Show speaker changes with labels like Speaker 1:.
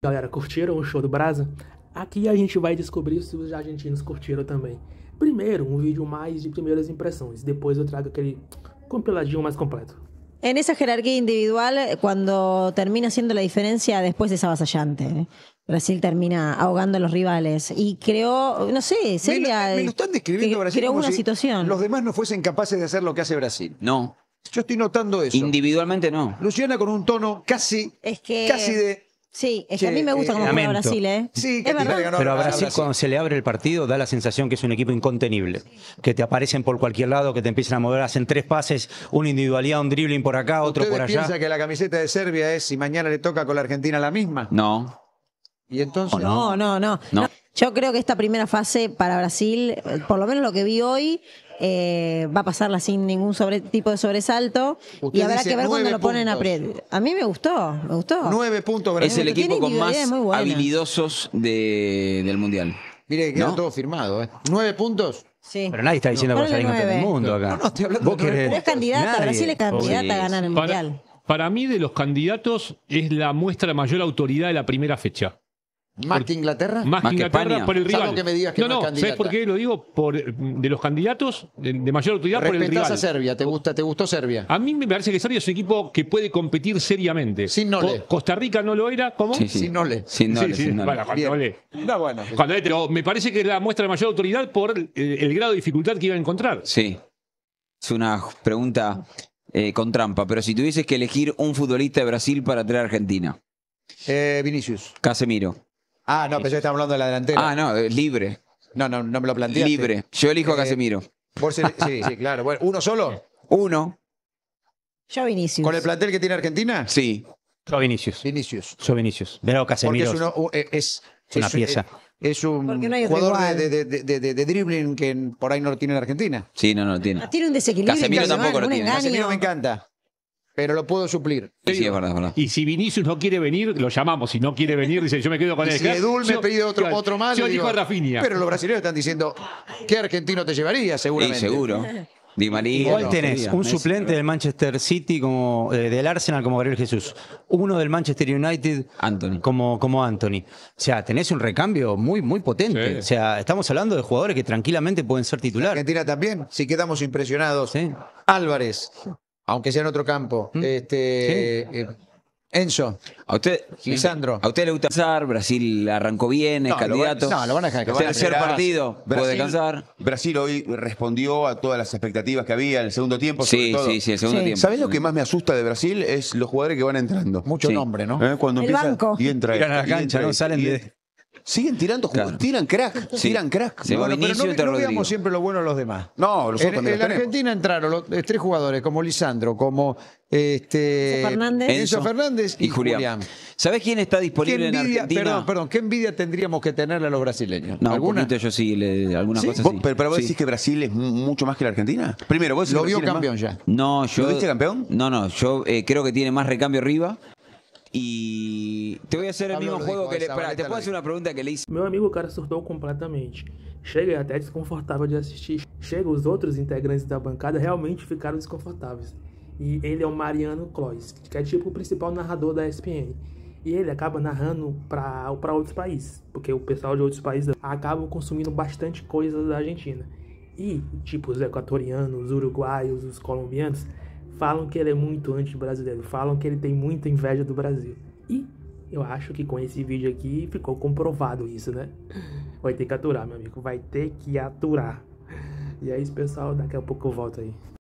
Speaker 1: Galera, curtiram o show do Brasa? Aquí a gente va a descobrir si los argentinos curtiram también. Primero, un um vídeo más de primeiras impressões, depois eu trago aquele compiladinho más completo.
Speaker 2: En esa jerarquía individual, eh, cuando termina siendo la diferencia, después de esa avasallante. Eh. Brasil termina ahogando a los rivales y creó, no sé, Celia. Me, lo, eh, están describiendo Brasil creó una situación. Los demás no fuesen capaces de hacer lo que hace Brasil. No. Yo estoy notando eso. Individualmente no. Luciana con un tono casi, es que... casi de Sí, es que a mí me gusta eh, cómo juega Brasil, ¿eh? Sí, que es verdad. Pero a Brasil, cuando se le abre el partido da la sensación que es un equipo incontenible, que te aparecen por cualquier lado, que te empiezan a mover, hacen tres pases, una individualidad, un dribbling por acá, otro por allá. piensa que la camiseta de Serbia es si mañana le toca con la Argentina la misma? No. ¿Y entonces? no, no. no. no. no. Yo creo que esta primera fase para Brasil, eh, por lo menos lo que vi hoy, eh, va a pasarla sin ningún tipo de sobresalto y habrá que ver cuando lo ponen a pred. A mí me gustó, me gustó. Nueve puntos Brasil. Es el equipo con más habilidosos del Mundial. Mire, quedó todo firmado. ¿eh? Nueve puntos. Sí. Pero nadie está diciendo no, que salir todo el mundo acá. No, no estoy hablando de Pero es candidata, Brasil es candidata a ganar el Mundial. Para, para mí, de los candidatos, es la muestra de mayor autoridad de la primera fecha. ¿Más que Inglaterra? Más, que por el rival. no, ¿sabes por qué lo digo? Por, de los candidatos de, mayor autoridad por el rival. a Serbia, ¿te, gusta, ¿te gustó Serbia? A mí me parece que Serbia es un equipo que puede competir seriamente. Sin Nole. Costa Rica no lo era, ¿cómo? Sí, Sin Nole. Sin Nole, cuando bueno. Cuando pero me parece que la muestra de mayor autoridad por eh, el, grado de dificultad que iba a encontrar. Sí. Es una pregunta eh, con trampa, pero si tuvieses que elegir un futbolista de Brasil para traer a Argentina. Eh, Vinicius. Casemiro. Ah, no, pero yo estaba hablando de la delantera. Ah, no, eh, libre. No, no, no me lo planteé. Libre. Yo elijo a eh, Casemiro. sí, sí, claro. Bueno, ¿Uno solo? Uno, Yo Vinicius. ¿Con el plantel que tiene Argentina? sí. Yo Vinicius. Vinicius. Yo Vinicius. Porque Casemiro. Eh, es, uno- es, una pieza. Es un jugador de, de- dribbling que por ahí no lo tiene en Argentina. Sí, no, no, lo tiene. Ah, tiene un desequilibrio. Casemiro tampoco lo tiene. Casemiro me encanta pero lo puedo suplir. Sí, es Y si Vinicius no quiere venir, lo llamamos. Si no quiere venir, dice, yo me quedo con él. Si Edul me pedido otro, otro más. Yo digo, Rafinha. Pero los brasileños están diciendo, ¿qué argentino te llevaría? Seguramente. y seguro. Di María. Hoy tenés un suplente del Manchester City como eh, del Arsenal como Gabriel Jesús, uno del Manchester United Anthony. Como, como Anthony. O sea, tenés un recambio muy, muy potente. O sea, estamos hablando de jugadores que tranquilamente pueden ser titulares. Argentina también, si quedamos impresionados. Álvarez, aunque sea en otro campo. ¿Mm? Este, eh, Enzo, a usted, Lisandro. A usted le gusta cansar. Brasil arrancó bien, es candidato. no, lo van a dejar Tercer partido, puede descansar. Brasil hoy respondió a todas las expectativas que había en el segundo tiempo. Sobre sí, todo. sí, sí, el segundo tiempo. ¿Sabés lo que más me asusta de Brasil? Es los jugadores que van entrando. Mucho nombre, ¿no? ¿Eh? Cuando empieza y entra. la este, cancha, no este, salen de. Siguen tirando tiran crack, tiran crack. pero no, siempre lo bueno a los demás. No, los en, en, la Argentina entraron eh, tres jugadores, como Lisandro, como este, Fernández. Enzo Fernández y, Julián. ¿Sabés quién está disponible en en Argentina? Perdón, perdón, ¿qué envidia tendríamos que tenerle a los brasileños? No, ¿Alguna? yo sí, algunas cosas Pero, vos decís que Brasil es mucho más que la Argentina. Primero, vos ¿Lo vio campeón ya? No, yo, ¿Lo viste campeón? No, no, yo eh, creo que tiene más recambio arriba. E te voy a hacer el mismo juego que le. Espera, te puedo hacer
Speaker 1: una pregunta que le hice. Meu amigo, o cara surtou completamente. chega é até desconfortável de assistir. Chega, os outros integrantes da bancada realmente ficaram desconfortáveis. E ele é o Mariano Clois, que é tipo o principal narrador da ESPN. E ele acaba narrando para outros países, porque o pessoal de outros países acaba consumindo bastante coisa da Argentina. E, tipo, os equatorianos, os uruguaios, os colombianos, Falam que ele é muito anti-brasileiro, falam que ele tem muita inveja do Brasil. E eu acho que com esse vídeo aqui ficou comprovado isso, né?
Speaker 2: Vai ter que aturar, meu
Speaker 1: amigo, vai ter que aturar. E é isso, pessoal, daqui a pouco eu volto aí.